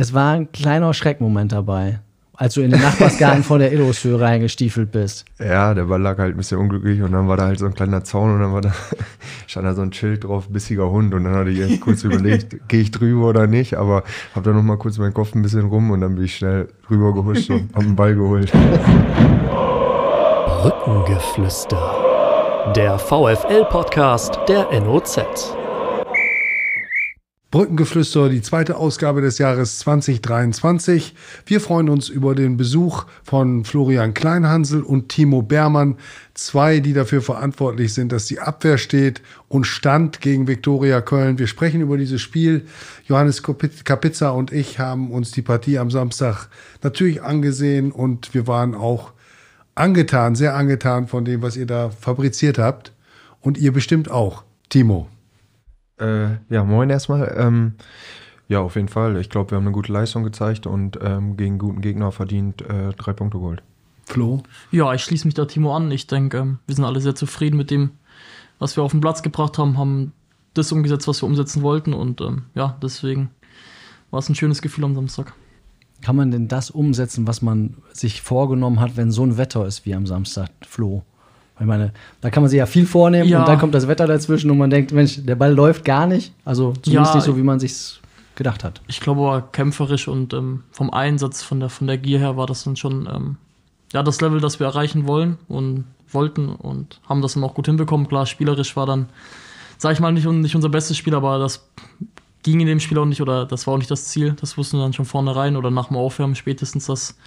Es war ein kleiner Schreckmoment dabei, als du in den Nachbarsgarten vor der Illos-Höhe reingestiefelt bist. Ja, der Ball lag halt ein bisschen unglücklich und dann war da halt so ein kleiner Zaun und dann war da, stand da so ein Schild drauf, bissiger Hund. Und dann hatte ich erst kurz überlegt, gehe ich drüber oder nicht, aber habe da nochmal kurz meinen Kopf ein bisschen rum und dann bin ich schnell rüber gehuscht und habe einen Ball geholt. Brückengeflüster. Der VFL-Podcast der NOZ. Brückengeflüster, die zweite Ausgabe des Jahres 2023. Wir freuen uns über den Besuch von Florian Kleinhansel und Timo Bermann, zwei, die dafür verantwortlich sind, dass die Abwehr steht und stand gegen Viktoria Köln. Wir sprechen über dieses Spiel. Johannes Kapitza und ich haben uns die Partie am Samstag natürlich angesehen und wir waren auch angetan, sehr angetan von dem, was ihr da fabriziert habt und ihr bestimmt auch. Timo. Äh, ja, moin erstmal. Ähm, ja, auf jeden Fall. Ich glaube, wir haben eine gute Leistung gezeigt und ähm, gegen guten Gegner verdient äh, drei Punkte geholt. Flo? Ja, ich schließe mich da Timo an. Ich denke, ähm, wir sind alle sehr zufrieden mit dem, was wir auf den Platz gebracht haben, haben das umgesetzt, was wir umsetzen wollten und ähm, ja, deswegen war es ein schönes Gefühl am Samstag. Kann man denn das umsetzen, was man sich vorgenommen hat, wenn so ein Wetter ist wie am Samstag, Flo? Ich meine, da kann man sich ja viel vornehmen ja. und dann kommt das Wetter dazwischen und man denkt, Mensch, der Ball läuft gar nicht. Also zumindest ja, nicht so, wie man sich's gedacht hat. Ich glaube, war kämpferisch und ähm, vom Einsatz, von der, von der Gier her war das dann schon ähm, ja, das Level, das wir erreichen wollen und wollten und haben das dann auch gut hinbekommen. Klar, spielerisch war dann, sag ich mal, nicht, nicht unser bestes Spiel, aber das ging in dem Spiel auch nicht oder das war auch nicht das Ziel. Das wussten wir dann schon vornherein oder nach dem Aufwärmen spätestens, dass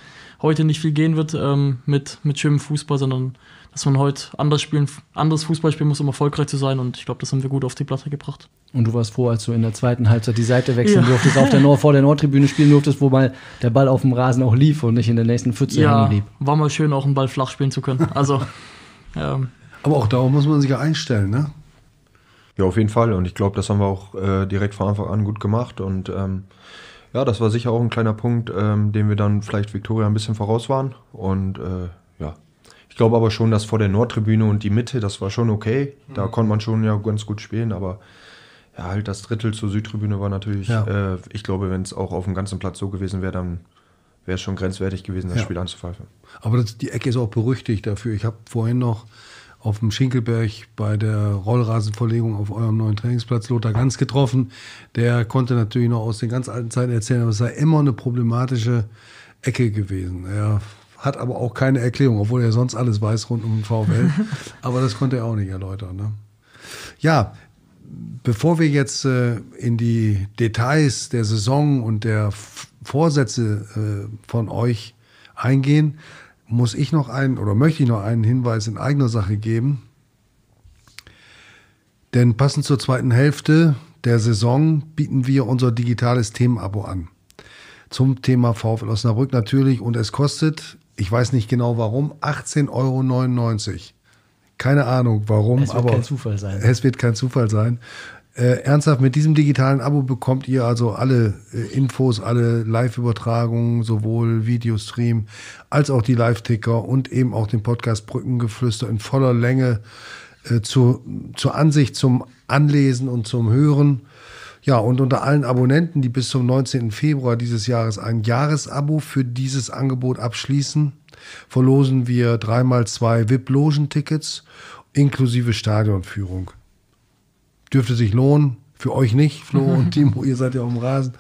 heute nicht viel gehen wird ähm, mit, mit schönem Fußball, sondern dass man heute halt anders spielen, anders Fußball spielen muss, um erfolgreich zu sein. Und ich glaube, das haben wir gut auf die Platte gebracht. Und du warst froh, als du in der zweiten Halbzeit die Seite wechseln ja. durftest, auf der Nord vor der Nordtribüne spielen durftest, wo mal der Ball auf dem Rasen auch lief und nicht in der nächsten Pfütze ja, blieb. War mal schön, auch einen Ball flach spielen zu können. Also, ähm. Aber auch darauf muss man sich ja einstellen, ne? Ja, auf jeden Fall. Und ich glaube, das haben wir auch äh, direkt von Anfang an gut gemacht. Und ähm, ja, das war sicher auch ein kleiner Punkt, ähm, dem wir dann vielleicht Viktoria ein bisschen voraus waren. Und äh, ja, ich glaube aber schon, dass vor der Nordtribüne und die Mitte, das war schon okay. Da mhm. konnte man schon ja ganz gut spielen, aber ja, halt das Drittel zur Südtribüne war natürlich, ja. äh, ich glaube, wenn es auch auf dem ganzen Platz so gewesen wäre, dann wäre es schon grenzwertig gewesen, das ja. Spiel anzupfeifen. Aber das, die Ecke ist auch berüchtigt dafür. Ich habe vorhin noch auf dem Schinkelberg bei der Rollrasenverlegung auf eurem neuen Trainingsplatz Lothar Ganz getroffen. Der konnte natürlich noch aus den ganz alten Zeiten erzählen, aber es sei immer eine problematische Ecke gewesen. Er hat aber auch keine Erklärung, obwohl er sonst alles weiß rund um den VfL. aber das konnte er auch nicht erläutern. Ne? Ja, bevor wir jetzt äh, in die Details der Saison und der F Vorsätze äh, von euch eingehen, muss ich noch einen oder möchte ich noch einen Hinweis in eigener Sache geben. Denn passend zur zweiten Hälfte der Saison bieten wir unser digitales Themenabo an. Zum Thema VfL Osnabrück natürlich und es kostet ich weiß nicht genau warum. 18,99 Euro. Keine Ahnung warum. Es wird aber kein Zufall sein. Es wird kein Zufall sein. Äh, ernsthaft, mit diesem digitalen Abo bekommt ihr also alle äh, Infos, alle Live-Übertragungen, sowohl Videostream als auch die Live-Ticker und eben auch den Podcast Brückengeflüster in voller Länge äh, zu, zur Ansicht, zum Anlesen und zum Hören. Ja, und unter allen Abonnenten, die bis zum 19. Februar dieses Jahres ein Jahresabo für dieses Angebot abschließen, verlosen wir dreimal zwei VIP-Logen-Tickets inklusive Stadionführung. Dürfte sich lohnen. Für euch nicht, Flo und Timo, ihr seid ja auf dem Rasen.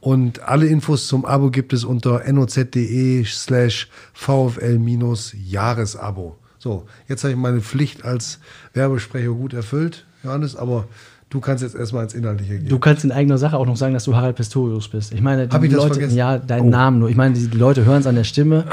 Und alle Infos zum Abo gibt es unter noz.de slash VfL-Jahresabo. So, jetzt habe ich meine Pflicht als Werbesprecher gut erfüllt, Johannes, aber Du kannst jetzt erstmal ins Inhaltliche gehen. Du kannst in eigener Sache auch noch sagen, dass du Harald Pistorius bist. Ich meine, die ich Leute, ja, deinen oh. Namen nur. Ich meine, die Leute hören es an der Stimme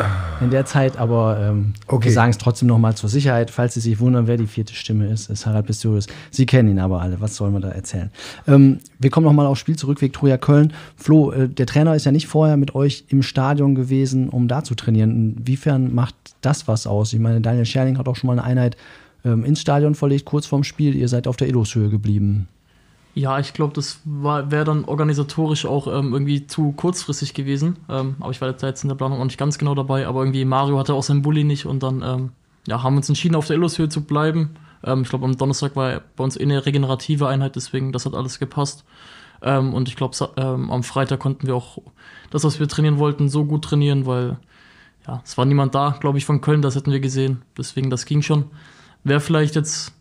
in der Zeit, aber ähm, okay. wir sagen es trotzdem nochmal zur Sicherheit, falls sie sich wundern, wer die vierte Stimme ist, ist Harald Pistorius. Sie kennen ihn aber alle. Was sollen wir da erzählen? Ähm, wir kommen nochmal aufs Spiel zurück, Viktoria Köln. Flo, äh, der Trainer ist ja nicht vorher mit euch im Stadion gewesen, um da zu trainieren. Inwiefern macht das was aus? Ich meine, Daniel Scherling hat auch schon mal eine Einheit ähm, ins Stadion verlegt, kurz vorm Spiel. Ihr seid auf der Eloshöhe geblieben. Ja, ich glaube, das wäre dann organisatorisch auch ähm, irgendwie zu kurzfristig gewesen. Ähm, aber ich war jetzt in der Planung auch nicht ganz genau dabei. Aber irgendwie Mario hatte auch seinen Bulli nicht und dann ähm, ja, haben wir uns entschieden, auf der Illushöhe zu bleiben. Ähm, ich glaube, am Donnerstag war bei uns eh eine regenerative Einheit, deswegen das hat alles gepasst. Ähm, und ich glaube, ähm, am Freitag konnten wir auch das, was wir trainieren wollten, so gut trainieren, weil ja, es war niemand da, glaube ich, von Köln, das hätten wir gesehen. Deswegen, das ging schon. Wäre vielleicht jetzt,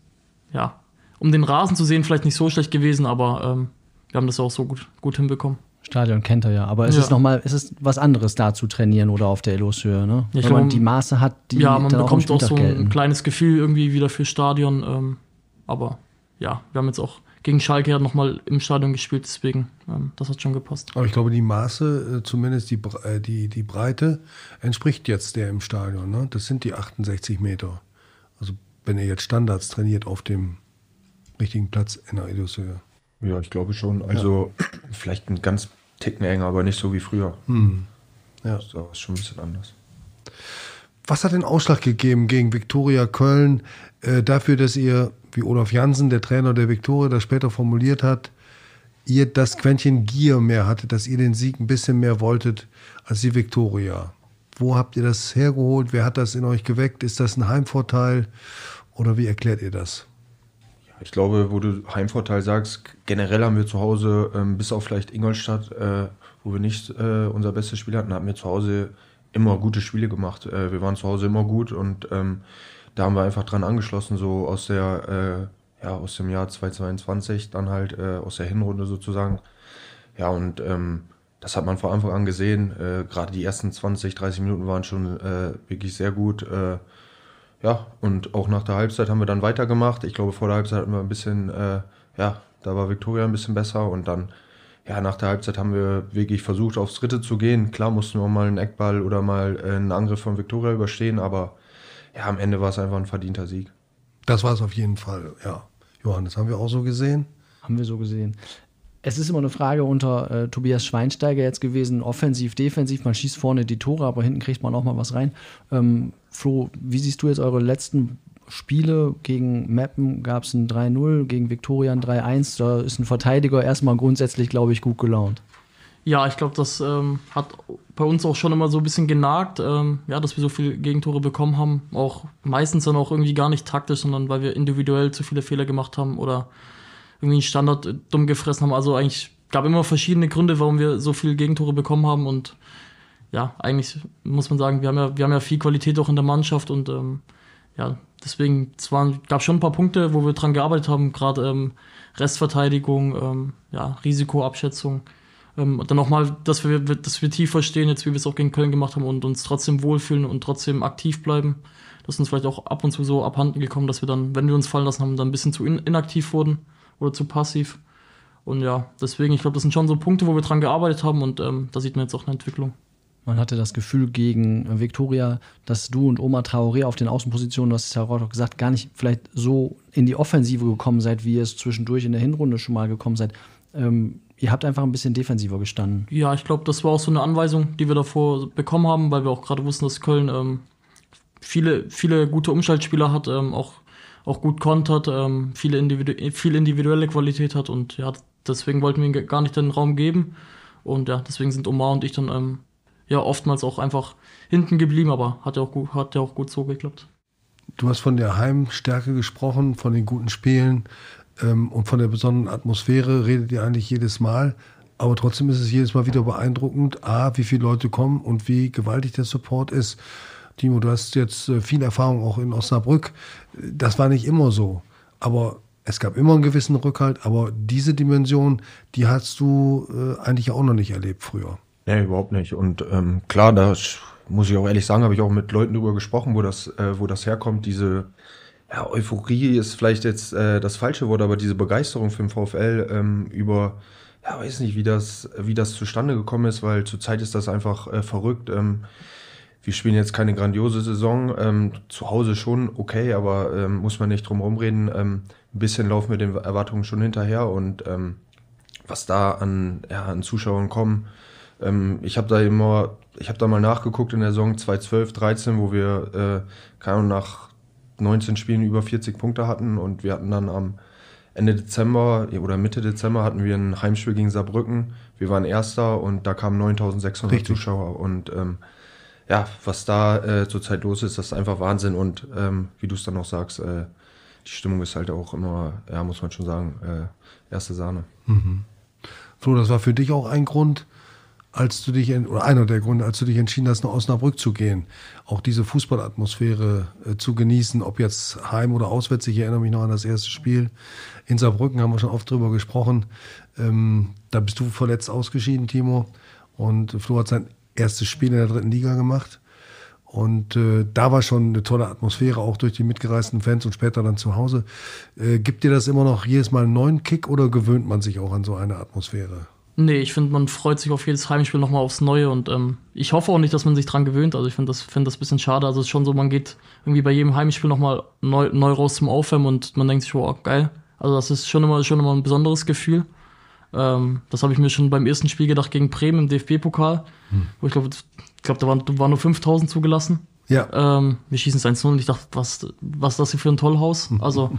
ja, um den Rasen zu sehen, vielleicht nicht so schlecht gewesen, aber ähm, wir haben das auch so gut, gut hinbekommen. Stadion kennt er ja, aber es ja. ist nochmal, es ist was anderes da zu trainieren oder auf der Eloshöhe, ne? Ja, Wenn glaub, die Maße hat, die Ja, man bekommt auch, auch so gelten. ein kleines Gefühl irgendwie wieder für Stadion, ähm, aber ja, wir haben jetzt auch gegen Schalke ja nochmal im Stadion gespielt, deswegen, ähm, das hat schon gepasst. Aber ich glaube, die Maße, äh, zumindest die, äh, die, die Breite, entspricht jetzt der im Stadion. Ne? Das sind die 68 Meter. Also wenn ihr jetzt Standards trainiert auf dem richtigen Platz in der Idioshöhe. Ja, ich glaube schon. Also ja. vielleicht ein ganz Ticken enger, aber nicht so wie früher. Hm. Ja. So, ist schon ein bisschen anders. Was hat den Ausschlag gegeben gegen Viktoria Köln äh, dafür, dass ihr, wie Olaf Jansen, der Trainer der Viktoria, das später formuliert hat, ihr das Quäntchen Gier mehr hattet, dass ihr den Sieg ein bisschen mehr wolltet als die Viktoria? Wo habt ihr das hergeholt? Wer hat das in euch geweckt? Ist das ein Heimvorteil? Oder wie erklärt ihr das? Ich glaube, wo du Heimvorteil sagst, generell haben wir zu Hause, ähm, bis auf vielleicht Ingolstadt, äh, wo wir nicht äh, unser bestes Spiel hatten, haben wir zu Hause immer gute Spiele gemacht. Äh, wir waren zu Hause immer gut und ähm, da haben wir einfach dran angeschlossen, so aus der, äh, ja, aus dem Jahr 2022, dann halt äh, aus der Hinrunde sozusagen. Ja, und ähm, das hat man von Anfang an gesehen. Äh, Gerade die ersten 20, 30 Minuten waren schon äh, wirklich sehr gut. Äh, ja, und auch nach der Halbzeit haben wir dann weitergemacht. Ich glaube, vor der Halbzeit hatten wir ein bisschen, äh, ja, da war Viktoria ein bisschen besser und dann, ja, nach der Halbzeit haben wir wirklich versucht, aufs Dritte zu gehen. Klar mussten wir mal einen Eckball oder mal äh, einen Angriff von Viktoria überstehen, aber ja, am Ende war es einfach ein verdienter Sieg. Das war es auf jeden Fall, ja. Johannes, haben wir auch so gesehen. Haben wir so gesehen es ist immer eine Frage unter äh, Tobias Schweinsteiger jetzt gewesen, offensiv, defensiv, man schießt vorne die Tore, aber hinten kriegt man auch mal was rein. Ähm, Flo, wie siehst du jetzt eure letzten Spiele gegen Mappen? gab es ein 3-0, gegen Viktoria ein 3-1. Da ist ein Verteidiger erstmal grundsätzlich, glaube ich, gut gelaunt. Ja, ich glaube, das ähm, hat bei uns auch schon immer so ein bisschen genagt, ähm, ja, dass wir so viele Gegentore bekommen haben. Auch meistens dann auch irgendwie gar nicht taktisch, sondern weil wir individuell zu viele Fehler gemacht haben oder irgendwie einen Standard äh, dumm gefressen haben. Also eigentlich gab immer verschiedene Gründe, warum wir so viele Gegentore bekommen haben und ja, eigentlich muss man sagen, wir haben ja, wir haben ja viel Qualität auch in der Mannschaft und ähm, ja, deswegen gab es schon ein paar Punkte, wo wir dran gearbeitet haben, gerade ähm, Restverteidigung, ähm, ja, Risikoabschätzung. Ähm, dann nochmal, dass wir, dass wir tiefer stehen, jetzt wie wir es auch gegen Köln gemacht haben und uns trotzdem wohlfühlen und trotzdem aktiv bleiben. Das ist uns vielleicht auch ab und zu so abhanden gekommen, dass wir dann, wenn wir uns fallen lassen haben, dann ein bisschen zu inaktiv wurden oder zu passiv. Und ja, deswegen, ich glaube, das sind schon so Punkte, wo wir dran gearbeitet haben und ähm, da sieht man jetzt auch eine Entwicklung. Man hatte das Gefühl gegen äh, Viktoria, dass du und Oma Traoré auf den Außenpositionen, du hast es ja auch gesagt, gar nicht vielleicht so in die Offensive gekommen seid, wie ihr es zwischendurch in der Hinrunde schon mal gekommen seid. Ähm, ihr habt einfach ein bisschen defensiver gestanden. Ja, ich glaube, das war auch so eine Anweisung, die wir davor bekommen haben, weil wir auch gerade wussten, dass Köln ähm, viele, viele gute Umschaltspieler hat, ähm, auch auch gut kontert, ähm, viele individu viel individuelle Qualität hat und ja, deswegen wollten wir ihm gar nicht den Raum geben. Und ja, deswegen sind Omar und ich dann ähm, ja oftmals auch einfach hinten geblieben, aber hat ja auch gut, hat ja auch gut so geklappt. Du hast von der Heimstärke gesprochen, von den guten Spielen ähm, und von der besonderen Atmosphäre redet ihr eigentlich jedes Mal. Aber trotzdem ist es jedes Mal wieder beeindruckend, a, wie viele Leute kommen und wie gewaltig der Support ist. Timo, du hast jetzt äh, viel Erfahrung auch in Osnabrück. Das war nicht immer so. Aber es gab immer einen gewissen Rückhalt. Aber diese Dimension, die hast du äh, eigentlich auch noch nicht erlebt früher. Nee, überhaupt nicht. Und ähm, klar, da muss ich auch ehrlich sagen, habe ich auch mit Leuten darüber gesprochen, wo das, äh, wo das herkommt, diese ja, Euphorie ist vielleicht jetzt äh, das falsche Wort, aber diese Begeisterung für den VfL ähm, über, ja, weiß nicht, wie das, wie das zustande gekommen ist, weil zurzeit ist das einfach äh, verrückt. Ähm, wir spielen jetzt keine grandiose Saison. Ähm, zu Hause schon okay, aber ähm, muss man nicht drum rumreden. Ähm, ein bisschen laufen wir den Erwartungen schon hinterher und ähm, was da an, ja, an Zuschauern kommen. Ähm, ich habe da immer, ich habe da mal nachgeguckt in der Saison 2012, 13, wo wir äh, keine Ahnung, nach 19 Spielen über 40 Punkte hatten und wir hatten dann am Ende Dezember oder Mitte Dezember hatten wir ein Heimspiel gegen Saarbrücken. Wir waren Erster und da kamen 9.600 Zuschauer und ähm, ja, was da äh, zurzeit los ist, das ist einfach Wahnsinn. Und ähm, wie du es dann auch sagst, äh, die Stimmung ist halt auch immer, ja, muss man schon sagen, äh, erste Sahne. Mhm. Flo, das war für dich auch ein Grund, als du dich, oder einer der Gründe, als du dich entschieden hast, nach Osnabrück zu gehen, auch diese Fußballatmosphäre äh, zu genießen, ob jetzt heim oder auswärts. Ich erinnere mich noch an das erste Spiel in Saarbrücken, haben wir schon oft drüber gesprochen. Ähm, da bist du verletzt ausgeschieden, Timo. Und Flo hat sein erstes Spiel in der dritten Liga gemacht. Und äh, da war schon eine tolle Atmosphäre, auch durch die mitgereisten Fans und später dann zu Hause. Äh, gibt dir das immer noch jedes Mal einen neuen Kick oder gewöhnt man sich auch an so eine Atmosphäre? Nee, ich finde, man freut sich auf jedes Heimspiel nochmal aufs Neue und ähm, ich hoffe auch nicht, dass man sich dran gewöhnt. Also ich finde das, find das ein bisschen schade. Also es ist schon so, man geht irgendwie bei jedem Heimspiel nochmal neu, neu raus zum Aufwärmen und man denkt sich, wow, geil. Also das ist schon immer, schon immer ein besonderes Gefühl. Ähm, das habe ich mir schon beim ersten Spiel gedacht gegen Bremen im DFB-Pokal, hm. wo ich glaube, glaub, da waren, waren nur 5000 zugelassen. Ja. Ähm, wir schießen es 1-0 und ich dachte, was, was ist das hier für ein Tollhaus? Also,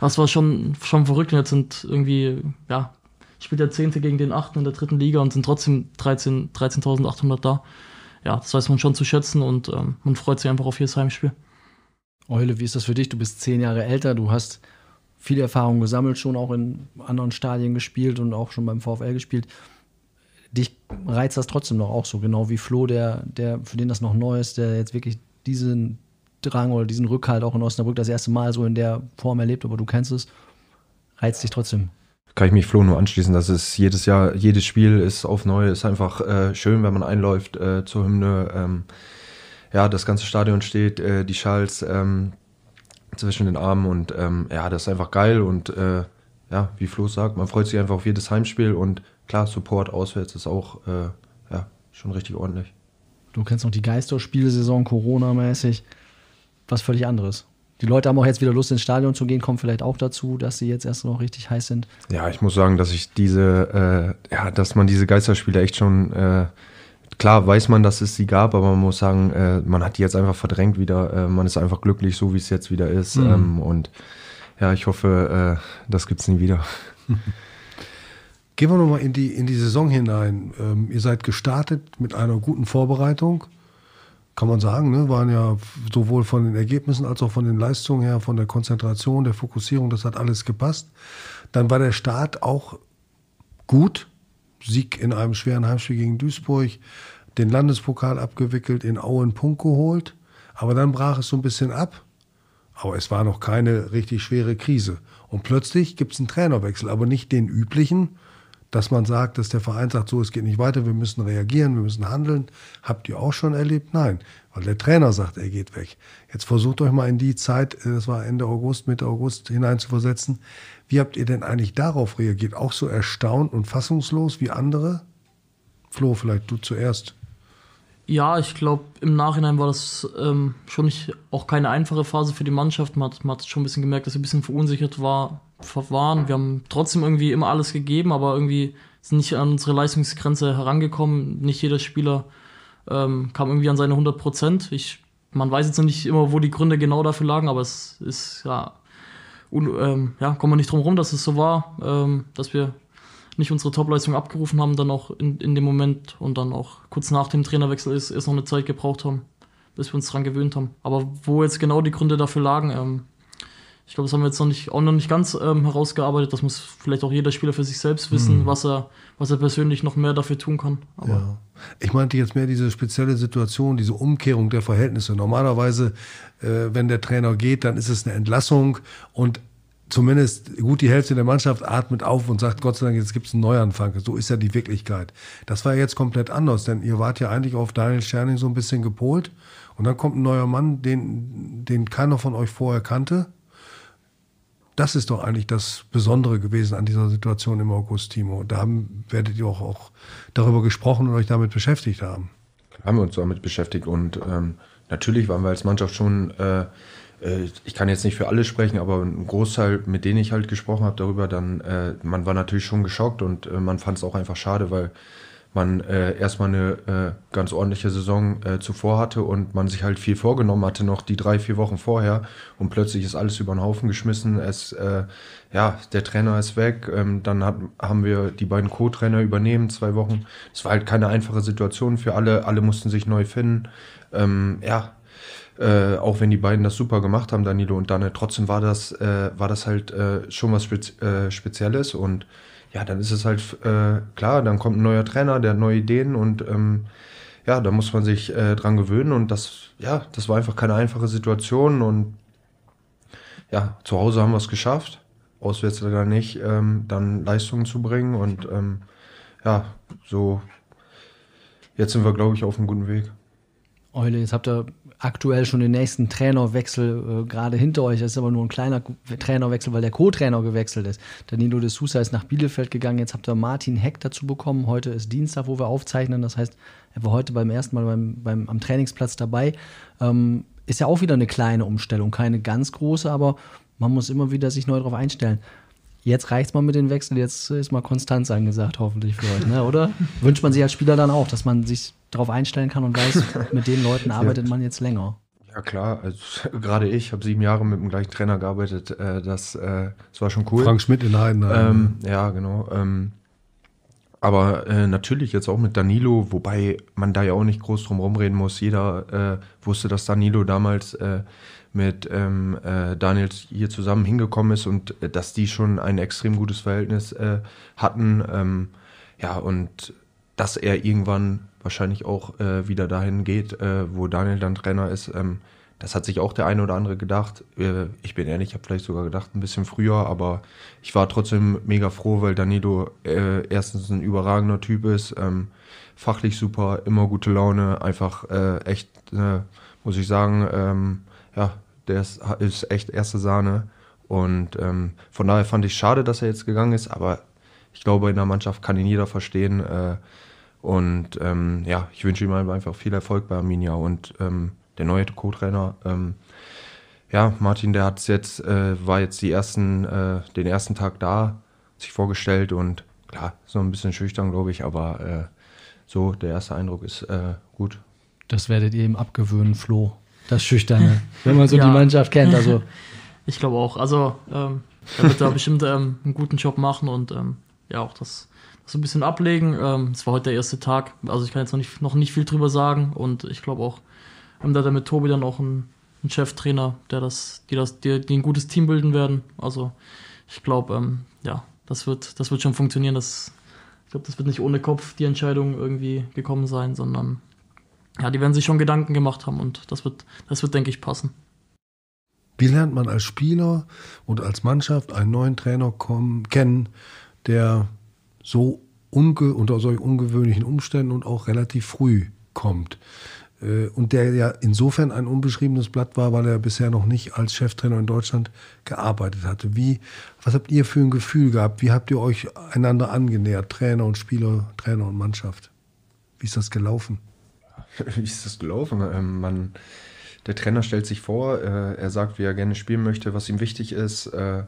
das war schon, schon verrückt und jetzt sind irgendwie, ja, spielt der Zehnte gegen den Achten in der dritten Liga und sind trotzdem 13.800 da. Ja, das weiß man schon zu schätzen und ähm, man freut sich einfach auf jedes Heimspiel. Eule, wie ist das für dich? Du bist zehn Jahre älter, du hast viele Erfahrungen gesammelt, schon auch in anderen Stadien gespielt und auch schon beim VfL gespielt. Dich reizt das trotzdem noch auch so, genau wie Flo, der, der, für den das noch neu ist, der jetzt wirklich diesen Drang oder diesen Rückhalt auch in Osnabrück das erste Mal so in der Form erlebt, aber du kennst es, reizt dich trotzdem kann ich mich Flo nur anschließen, dass es jedes Jahr, jedes Spiel ist auf neu, ist einfach äh, schön, wenn man einläuft äh, zur Hymne. Ähm, ja, das ganze Stadion steht, äh, die Schals. Ähm, zwischen den Armen und ähm, ja, das ist einfach geil und äh, ja, wie Flo sagt, man freut sich einfach auf jedes Heimspiel und klar, Support auswärts ist auch äh, ja, schon richtig ordentlich. Du kennst noch die Geisterspielsaison Corona-mäßig, was völlig anderes. Die Leute haben auch jetzt wieder Lust, ins Stadion zu gehen, kommen vielleicht auch dazu, dass sie jetzt erst noch richtig heiß sind. Ja, ich muss sagen, dass ich diese, äh, ja, dass man diese Geisterspiele echt schon äh, klar weiß man, dass es sie gab, aber man muss sagen, äh, man hat die jetzt einfach verdrängt wieder. Äh, man ist einfach glücklich, so wie es jetzt wieder ist. Mhm. Ähm, und ja, ich hoffe, äh, das gibt es nie wieder. Gehen wir nochmal in die, in die Saison hinein. Ähm, ihr seid gestartet mit einer guten Vorbereitung. Kann man sagen, ne? waren ja sowohl von den Ergebnissen als auch von den Leistungen her, von der Konzentration, der Fokussierung, das hat alles gepasst. Dann war der Start auch gut, Sieg in einem schweren Heimspiel gegen Duisburg, den Landespokal abgewickelt, in Aue einen Punkt geholt. Aber dann brach es so ein bisschen ab. Aber es war noch keine richtig schwere Krise. Und plötzlich gibt es einen Trainerwechsel, aber nicht den üblichen, dass man sagt, dass der Verein sagt, so, es geht nicht weiter, wir müssen reagieren, wir müssen handeln. Habt ihr auch schon erlebt? Nein, weil der Trainer sagt, er geht weg. Jetzt versucht euch mal in die Zeit, äh, das war Ende August, Mitte August hineinzuversetzen, wie habt ihr denn eigentlich darauf reagiert? Auch so erstaunt und fassungslos wie andere? Flo, vielleicht du zuerst. Ja, ich glaube, im Nachhinein war das ähm, schon nicht, auch keine einfache Phase für die Mannschaft. Man hat, man hat schon ein bisschen gemerkt, dass sie ein bisschen verunsichert war, waren. Wir haben trotzdem irgendwie immer alles gegeben, aber irgendwie sind nicht an unsere Leistungsgrenze herangekommen. Nicht jeder Spieler ähm, kam irgendwie an seine 100 Prozent. man weiß jetzt noch nicht immer, wo die Gründe genau dafür lagen, aber es ist ja un, ähm, ja, kommen wir nicht drum herum, dass es so war, ähm, dass wir nicht unsere Topleistung abgerufen haben, dann auch in, in dem Moment und dann auch kurz nach dem Trainerwechsel ist erst noch eine Zeit gebraucht haben, bis wir uns daran gewöhnt haben. Aber wo jetzt genau die Gründe dafür lagen, ähm, ich glaube, das haben wir jetzt noch nicht, auch noch nicht ganz ähm, herausgearbeitet. Das muss vielleicht auch jeder Spieler für sich selbst wissen, mhm. was, er, was er persönlich noch mehr dafür tun kann. Aber ja. Ich meinte jetzt mehr diese spezielle Situation, diese Umkehrung der Verhältnisse. Normalerweise, äh, wenn der Trainer geht, dann ist es eine Entlassung und zumindest gut die Hälfte der Mannschaft atmet auf und sagt, Gott sei Dank, jetzt gibt es einen Neuanfang. So ist ja die Wirklichkeit. Das war jetzt komplett anders, denn ihr wart ja eigentlich auf Daniel Scherning so ein bisschen gepolt. Und dann kommt ein neuer Mann, den, den keiner von euch vorher kannte. Das ist doch eigentlich das Besondere gewesen an dieser Situation im August, Timo. Da haben, werdet ihr auch, auch darüber gesprochen und euch damit beschäftigt haben. Haben wir uns damit beschäftigt und ähm, natürlich waren wir als Mannschaft schon, äh, äh, ich kann jetzt nicht für alle sprechen, aber ein Großteil, mit denen ich halt gesprochen habe darüber, dann, äh, man war natürlich schon geschockt und äh, man fand es auch einfach schade, weil man äh, erstmal eine äh, ganz ordentliche Saison äh, zuvor hatte und man sich halt viel vorgenommen hatte, noch die drei, vier Wochen vorher und plötzlich ist alles über den Haufen geschmissen. Es, äh, ja, der Trainer ist weg, ähm, dann hat, haben wir die beiden Co-Trainer übernehmen, zwei Wochen. Es war halt keine einfache Situation für alle, alle mussten sich neu finden. Ähm, ja, äh, auch wenn die beiden das super gemacht haben, Danilo und Danne, trotzdem war das, äh, war das halt äh, schon was Spez äh, Spezielles und ja, dann ist es halt äh, klar, dann kommt ein neuer Trainer, der hat neue Ideen und ähm, ja, da muss man sich äh, dran gewöhnen und das, ja, das war einfach keine einfache Situation und ja, zu Hause haben wir es geschafft, auswärts leider nicht, ähm, dann Leistungen zu bringen und ähm, ja, so, jetzt sind wir, glaube ich, auf einem guten Weg. Eule, jetzt habt ihr aktuell schon den nächsten Trainerwechsel äh, gerade hinter euch. Das ist aber nur ein kleiner Trainerwechsel, weil der Co-Trainer gewechselt ist. Danilo de Sousa ist nach Bielefeld gegangen. Jetzt habt ihr Martin Heck dazu bekommen. Heute ist Dienstag, wo wir aufzeichnen. Das heißt, er war heute beim ersten Mal beim, beim, am Trainingsplatz dabei. Ähm, ist ja auch wieder eine kleine Umstellung, keine ganz große, aber man muss immer wieder sich neu darauf einstellen. Jetzt reicht es mal mit dem Wechsel, jetzt ist mal Konstanz angesagt, hoffentlich für euch, ne? oder? Wünscht man sich als Spieler dann auch, dass man sich darauf einstellen kann und weiß, mit den Leuten arbeitet man jetzt länger. Ja klar, also, gerade ich habe sieben Jahre mit dem gleichen Trainer gearbeitet. Äh, das, äh, das war schon cool. Frank Schmidt in Heiden. Ähm, ja, genau. Ähm, aber äh, natürlich jetzt auch mit Danilo, wobei man da ja auch nicht groß drum rumreden muss. Jeder äh, wusste, dass Danilo damals äh, mit ähm, äh, Daniel hier zusammen hingekommen ist und dass die schon ein extrem gutes Verhältnis hatten. Ähm, ja, und dass er irgendwann wahrscheinlich auch äh, wieder dahin geht, äh, wo Daniel dann Trainer ist. Ähm, das hat sich auch der eine oder andere gedacht. Äh, ich bin ehrlich, ich habe vielleicht sogar gedacht, ein bisschen früher, aber ich war trotzdem mega froh, weil Danilo äh, erstens ein überragender Typ ist, ähm, fachlich super, immer gute Laune, einfach äh, echt, äh, muss ich sagen, ähm, ja, der ist, ist, echt erste Sahne. Und ähm, von daher fand ich schade, dass er jetzt gegangen ist, aber ich glaube, in der Mannschaft kann ihn jeder verstehen. Und ähm, ja, ich wünsche ihm einfach viel Erfolg bei Arminia. Und ähm, der neue Co-Trainer, ähm, ja, Martin, der hat jetzt, äh, war jetzt die ersten, äh, den ersten Tag da, sich vorgestellt und klar, so ein bisschen schüchtern, glaube ich, aber äh, so, der erste Eindruck ist äh, gut. Das werdet ihr ihm abgewöhnen, Flo. Das Schüchterne, wenn man so ja. die Mannschaft kennt. Also. Ich glaube auch. Also, ähm, er wird da bestimmt ähm, einen guten Job machen und ähm, ja, auch das so ein bisschen ablegen. Ähm, es ähm, war heute der erste Tag, also ich kann jetzt noch nicht, noch nicht viel drüber sagen und ich glaube auch, haben ähm, da hat mit Tobi dann auch einen, einen Cheftrainer, der das, die das, die, die, ein gutes Team bilden werden. Also ich glaube, ähm, ja, das wird, das wird schon funktionieren. Das, ich glaube, das wird nicht ohne Kopf die Entscheidung irgendwie gekommen sein, sondern ja, die werden sich schon Gedanken gemacht haben und das wird, das wird, denke ich, passen. Wie lernt man als Spieler und als Mannschaft einen neuen Trainer kommen, kennen, der so unge unter solch ungewöhnlichen Umständen und auch relativ früh kommt. Äh, und der ja insofern ein unbeschriebenes Blatt war, weil er bisher noch nicht als Cheftrainer in Deutschland gearbeitet hatte. Wie, was habt ihr für ein Gefühl gehabt? Wie habt ihr euch einander angenähert, Trainer und Spieler, Trainer und Mannschaft? Wie ist das gelaufen? Wie ist das gelaufen? Ähm, man, der Trainer stellt sich vor, äh, er sagt, wie er gerne spielen möchte, was ihm wichtig ist. Äh,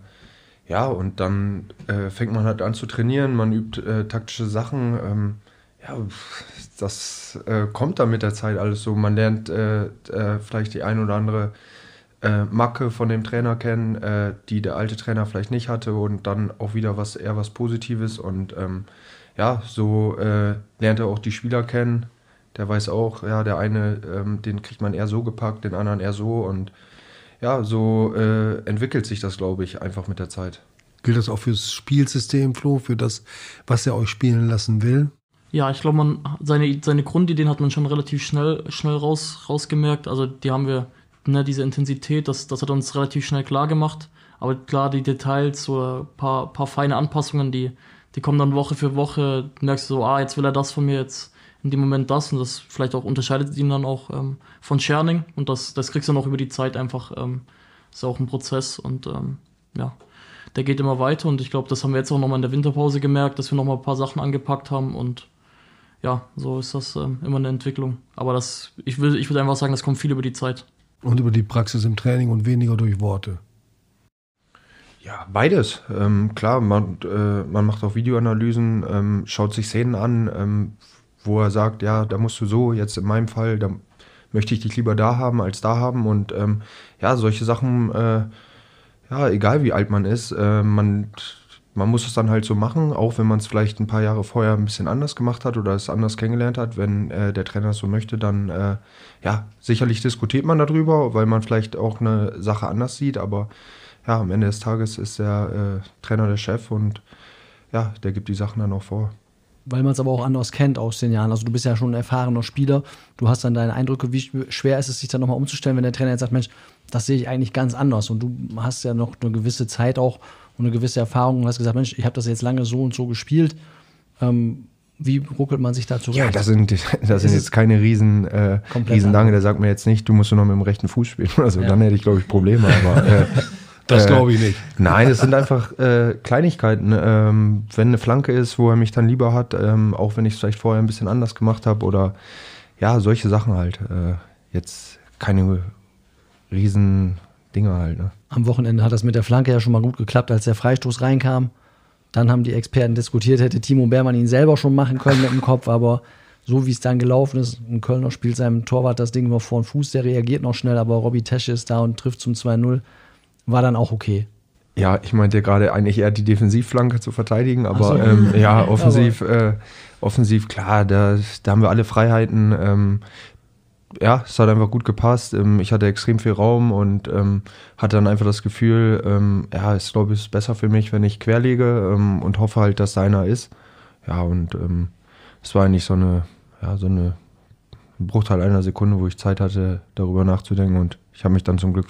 ja, und dann äh, fängt man halt an zu trainieren, man übt äh, taktische Sachen. Ähm, ja, das äh, kommt dann mit der Zeit alles so. Man lernt äh, äh, vielleicht die ein oder andere äh, Macke von dem Trainer kennen, die der alte Trainer vielleicht nicht hatte und dann auch wieder was eher was Positives. Und ähm, ja, so lernt er auch die Spieler kennen. Der weiß auch, ja, der eine, ähm, den kriegt man eher so gepackt, den anderen eher so und ja, so äh, entwickelt sich das, glaube ich, einfach mit der Zeit. Gilt das auch fürs Spielsystem, Flo, für das, was er euch spielen lassen will? Ja, ich glaube, seine, seine Grundideen hat man schon relativ schnell, schnell raus, rausgemerkt. Also die haben wir, ne, diese Intensität, das, das hat uns relativ schnell klar gemacht. Aber klar, die Details, so ein paar, paar feine Anpassungen, die, die kommen dann Woche für Woche, merkst du so, ah, jetzt will er das von mir, jetzt in dem Moment das und das vielleicht auch unterscheidet ihn dann auch ähm, von Scherning und das, das kriegst du dann auch über die Zeit einfach, ähm, ist auch ein Prozess und ähm, ja, der geht immer weiter und ich glaube, das haben wir jetzt auch nochmal in der Winterpause gemerkt, dass wir nochmal ein paar Sachen angepackt haben und ja, so ist das ähm, immer eine Entwicklung. Aber das, ich würde ich würd einfach sagen, das kommt viel über die Zeit. Und über die Praxis im Training und weniger durch Worte. Ja, beides. Ähm, klar, man, äh, man macht auch Videoanalysen, ähm, schaut sich Szenen an, ähm, wo er sagt, ja, da musst du so, jetzt in meinem Fall, da möchte ich dich lieber da haben als da haben. Und ähm, ja, solche Sachen, äh, ja, egal wie alt man ist, äh, man, man muss es dann halt so machen, auch wenn man es vielleicht ein paar Jahre vorher ein bisschen anders gemacht hat oder es anders kennengelernt hat. Wenn äh, der Trainer es so möchte, dann äh, ja, sicherlich diskutiert man darüber, weil man vielleicht auch eine Sache anders sieht, aber ja, am Ende des Tages ist der äh, Trainer der Chef und ja, der gibt die Sachen dann auch vor weil man es aber auch anders kennt aus den Jahren. Also du bist ja schon ein erfahrener Spieler, du hast dann deine Eindrücke, wie schwer ist es, sich dann nochmal umzustellen, wenn der Trainer jetzt sagt, Mensch, das sehe ich eigentlich ganz anders. Und du hast ja noch eine gewisse Zeit auch und eine gewisse Erfahrung und hast gesagt, Mensch, ich habe das jetzt lange so und so gespielt. Ähm, wie ruckelt man sich da zurecht? Ja, das sind, das sind jetzt keine riesen, äh, riesen Lange. Der sagt mir jetzt nicht, du musst nur noch mit dem rechten Fuß spielen. Also ja. dann hätte ich, glaube ich, Probleme. Aber äh, Das äh, glaube ich nicht. nein, es sind einfach äh, Kleinigkeiten. Ähm, wenn eine Flanke ist, wo er mich dann lieber hat, ähm, auch wenn ich es vielleicht vorher ein bisschen anders gemacht habe oder ja, solche Sachen halt. Äh, jetzt keine riesen Dinge halt. Ne? Am Wochenende hat das mit der Flanke ja schon mal gut geklappt, als der Freistoß reinkam. Dann haben die Experten diskutiert, hätte Timo Bermann ihn selber schon machen können mit dem Kopf, aber so wie es dann gelaufen ist, ein Kölner spielt seinem Torwart das Ding noch vor den Fuß, der reagiert noch schnell, aber Robby Tesche ist da und trifft zum 2-0 war dann auch okay. Ja, ich meinte gerade eigentlich eher die Defensivflanke zu verteidigen, aber so. ähm, ja, offensiv, äh, offensiv, klar, da, da, haben wir alle Freiheiten. Ähm, ja, es hat einfach gut gepasst. Ähm, ich hatte extrem viel Raum und ähm, hatte dann einfach das Gefühl, ähm, ja, ist, glaube ich, besser für mich, wenn ich querlege ähm, und hoffe halt, dass seiner ist. Ja, und ähm, es war eigentlich so eine, ja, so eine Bruchteil einer Sekunde, wo ich Zeit hatte, darüber nachzudenken und ich habe mich dann zum Glück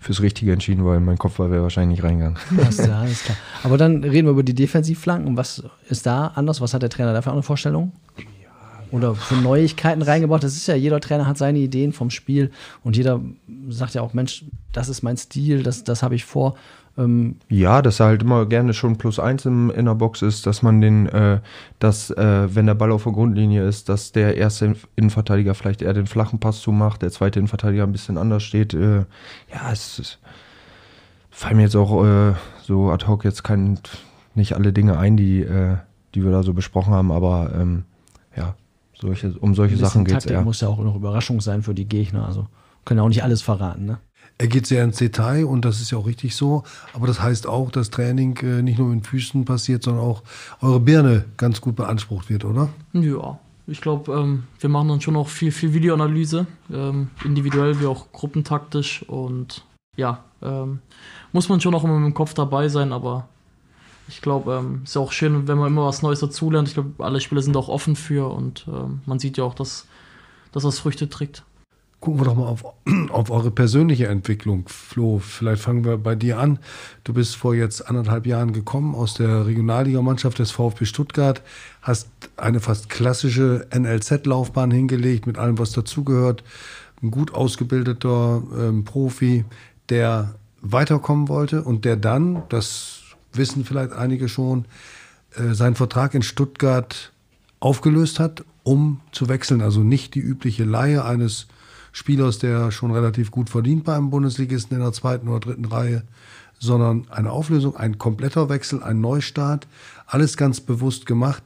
fürs Richtige entschieden, weil mein Kopfball wäre wahrscheinlich nicht reingegangen. Alles klar, alles klar. Aber dann reden wir über die Defensivflanken. Was ist da anders? Was hat der Trainer dafür auch eine Vorstellung? Oder für Neuigkeiten reingebracht? Das ist ja, jeder Trainer hat seine Ideen vom Spiel und jeder sagt ja auch, Mensch, das ist mein Stil, das, das habe ich vor. Ähm, ja, dass er halt immer gerne schon plus eins im, in der Box ist, dass man den, äh, dass, äh, wenn der Ball auf der Grundlinie ist, dass der erste Innenverteidiger vielleicht eher den flachen Pass zumacht, der zweite Innenverteidiger ein bisschen anders steht. Äh, ja, es, es fallen mir jetzt auch äh, so ad hoc jetzt kein, nicht alle Dinge ein, die, äh, die wir da so besprochen haben, aber ähm, ja, solche, um solche Sachen geht es eher. muss ja auch noch Überraschung sein für die Gegner, also können auch nicht alles verraten, ne? Er geht sehr ins Detail und das ist ja auch richtig so. Aber das heißt auch, dass Training äh, nicht nur mit Füßen passiert, sondern auch eure Birne ganz gut beansprucht wird, oder? Ja, ich glaube, ähm, wir machen dann schon auch viel, viel Videoanalyse, ähm, individuell wie auch gruppentaktisch. Und ja, ähm, muss man schon auch immer mit dem Kopf dabei sein, aber ich glaube, es ähm, ist ja auch schön, wenn man immer was Neues dazulernt. Ich glaube, alle Spieler sind auch offen für und ähm, man sieht ja auch, dass, dass das Früchte trägt gucken wir doch mal auf, auf eure persönliche Entwicklung. Flo, vielleicht fangen wir bei dir an. Du bist vor jetzt anderthalb Jahren gekommen aus der Regionalligamannschaft des VfB Stuttgart, hast eine fast klassische NLZ-Laufbahn hingelegt mit allem, was dazugehört. Ein gut ausgebildeter ähm, Profi, der weiterkommen wollte und der dann, das wissen vielleicht einige schon, äh, seinen Vertrag in Stuttgart aufgelöst hat, um zu wechseln. Also nicht die übliche Laie eines Spielers, der schon relativ gut verdient bei einem Bundesligisten in der zweiten oder dritten Reihe, sondern eine Auflösung, ein kompletter Wechsel, ein Neustart, alles ganz bewusst gemacht.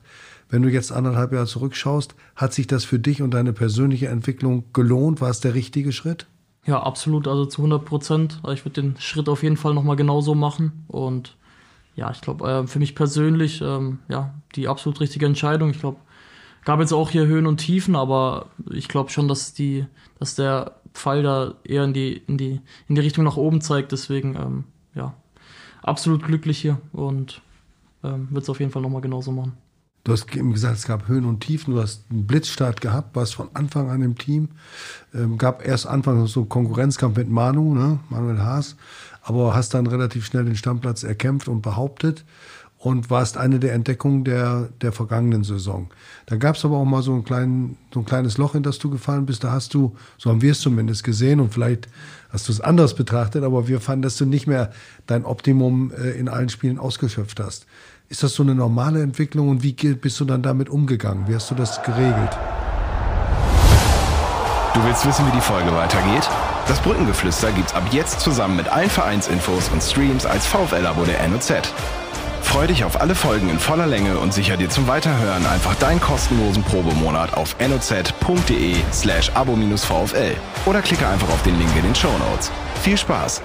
Wenn du jetzt anderthalb Jahre zurückschaust, hat sich das für dich und deine persönliche Entwicklung gelohnt? War es der richtige Schritt? Ja, absolut, also zu 100 Prozent. Also ich würde den Schritt auf jeden Fall nochmal genauso machen. Und ja, ich glaube, äh, für mich persönlich, ähm, ja, die absolut richtige Entscheidung. Ich glaube, Gab jetzt auch hier Höhen und Tiefen, aber ich glaube schon, dass die, dass der Pfeil da eher in die, in die, in die Richtung nach oben zeigt. Deswegen, ähm, ja, absolut glücklich hier und ähm, wird es auf jeden Fall nochmal genauso machen. Du hast eben gesagt, es gab Höhen und Tiefen, du hast einen Blitzstart gehabt, warst von Anfang an im Team. Ähm, gab erst Anfang so einen Konkurrenzkampf mit Manu, ne? Manuel Haas, aber hast dann relativ schnell den Stammplatz erkämpft und behauptet und warst eine der Entdeckungen der, der vergangenen Saison. Da gab es aber auch mal so, ein, kleinen, so ein kleines Loch, in das du gefallen bist. Da hast du, so haben wir es zumindest gesehen und vielleicht hast du es anders betrachtet, aber wir fanden, dass du nicht mehr dein Optimum äh, in allen Spielen ausgeschöpft hast. Ist das so eine normale Entwicklung und wie bist du dann damit umgegangen? Wie hast du das geregelt? Du willst wissen, wie die Folge weitergeht? Das Brückengeflüster gibt's ab jetzt zusammen mit allen Vereinsinfos und Streams als VfL-Abo der NOZ. Freu dich auf alle Folgen in voller Länge und sicher dir zum Weiterhören einfach deinen kostenlosen Probemonat auf noz.de slash abo-vfl oder klicke einfach auf den Link in den Show Notes. Viel Spaß!